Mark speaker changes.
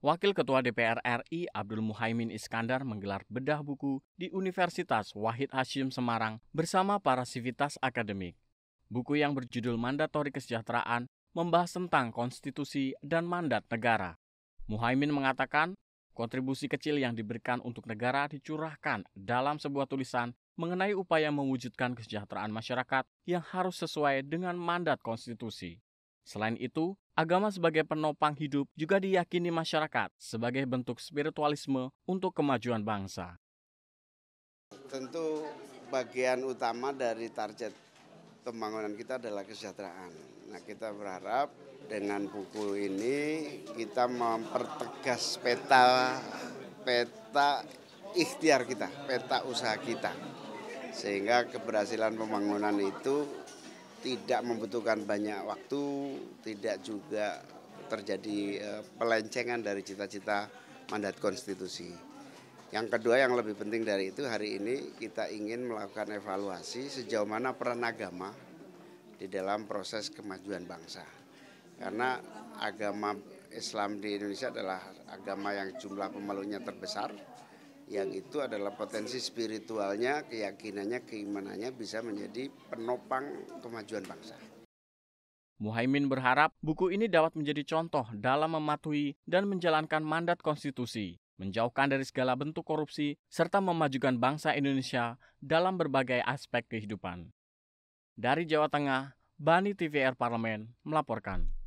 Speaker 1: Wakil Ketua DPR RI Abdul Muhaimin Iskandar menggelar bedah buku di Universitas Wahid Hashim Semarang bersama para sivitas akademik. Buku yang berjudul Mandatori Kesejahteraan membahas tentang konstitusi dan mandat negara. Muhaimin mengatakan, kontribusi kecil yang diberikan untuk negara dicurahkan dalam sebuah tulisan mengenai upaya mewujudkan kesejahteraan masyarakat yang harus sesuai dengan mandat konstitusi. Selain itu, agama sebagai penopang hidup juga diyakini masyarakat sebagai bentuk spiritualisme untuk kemajuan bangsa.
Speaker 2: Tentu bagian utama dari target pembangunan kita adalah kesejahteraan. Nah, kita berharap dengan buku ini kita mempertegas peta peta ikhtiar kita, peta usaha kita. Sehingga keberhasilan pembangunan itu tidak membutuhkan banyak waktu, tidak juga terjadi eh, pelencengan dari cita-cita mandat konstitusi. Yang kedua yang lebih penting dari itu hari ini kita ingin melakukan evaluasi sejauh mana peran agama di dalam proses kemajuan bangsa. Karena agama Islam di Indonesia adalah agama yang jumlah pemeluknya terbesar, yang itu adalah potensi spiritualnya, keyakinannya, keimanannya bisa menjadi penopang kemajuan bangsa.
Speaker 1: Muhaimin berharap buku ini dapat menjadi contoh dalam mematuhi dan menjalankan mandat konstitusi, menjauhkan dari segala bentuk korupsi, serta memajukan bangsa Indonesia dalam berbagai aspek kehidupan. Dari Jawa Tengah, Bani TVR Parlemen melaporkan.